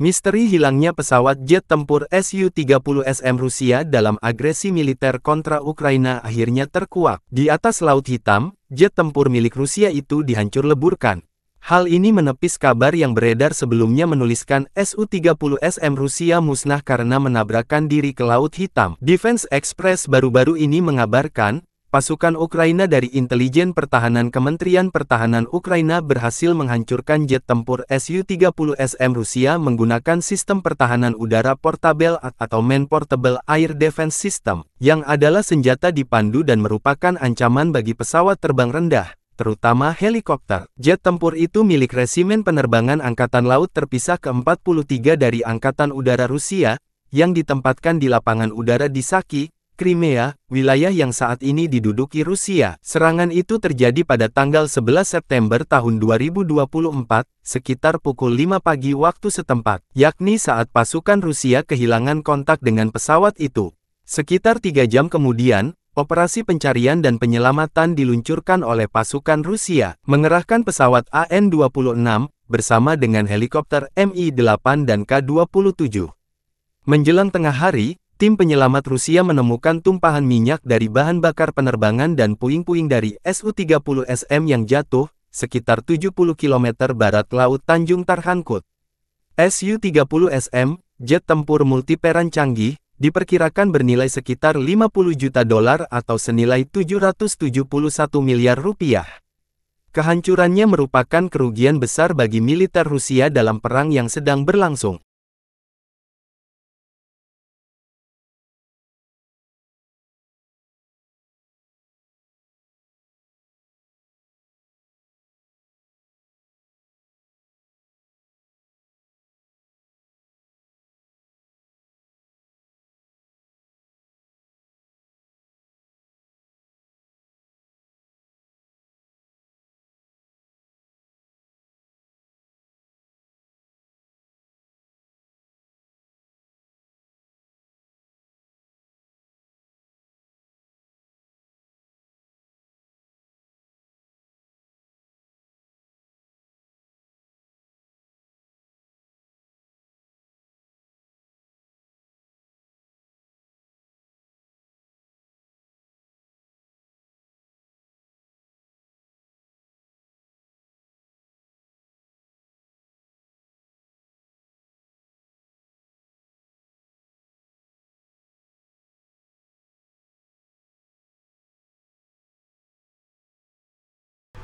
Misteri hilangnya pesawat jet tempur Su-30SM Rusia dalam agresi militer kontra Ukraina akhirnya terkuak. Di atas Laut Hitam, jet tempur milik Rusia itu dihancur leburkan. Hal ini menepis kabar yang beredar sebelumnya menuliskan Su-30SM Rusia musnah karena menabrakkan diri ke Laut Hitam. Defense Express baru-baru ini mengabarkan, pasukan Ukraina dari intelijen pertahanan Kementerian Pertahanan Ukraina berhasil menghancurkan jet tempur Su-30SM Rusia menggunakan sistem pertahanan udara portable atau Man Portable Air Defense System, yang adalah senjata dipandu dan merupakan ancaman bagi pesawat terbang rendah terutama helikopter. Jet tempur itu milik Resimen Penerbangan Angkatan Laut terpisah ke-43 dari Angkatan Udara Rusia, yang ditempatkan di lapangan udara di Saki, Crimea, wilayah yang saat ini diduduki Rusia. Serangan itu terjadi pada tanggal 11 September tahun 2024, sekitar pukul 5 pagi waktu setempat, yakni saat pasukan Rusia kehilangan kontak dengan pesawat itu. Sekitar tiga jam kemudian, operasi pencarian dan penyelamatan diluncurkan oleh pasukan Rusia, mengerahkan pesawat AN-26, bersama dengan helikopter Mi-8 dan K-27. Menjelang tengah hari, tim penyelamat Rusia menemukan tumpahan minyak dari bahan bakar penerbangan dan puing-puing dari Su-30SM yang jatuh, sekitar 70 km barat Laut Tanjung Tarhankut. Su-30SM, jet tempur multiperan canggih, diperkirakan bernilai sekitar 50 juta dolar atau senilai 771 miliar rupiah. Kehancurannya merupakan kerugian besar bagi militer Rusia dalam perang yang sedang berlangsung.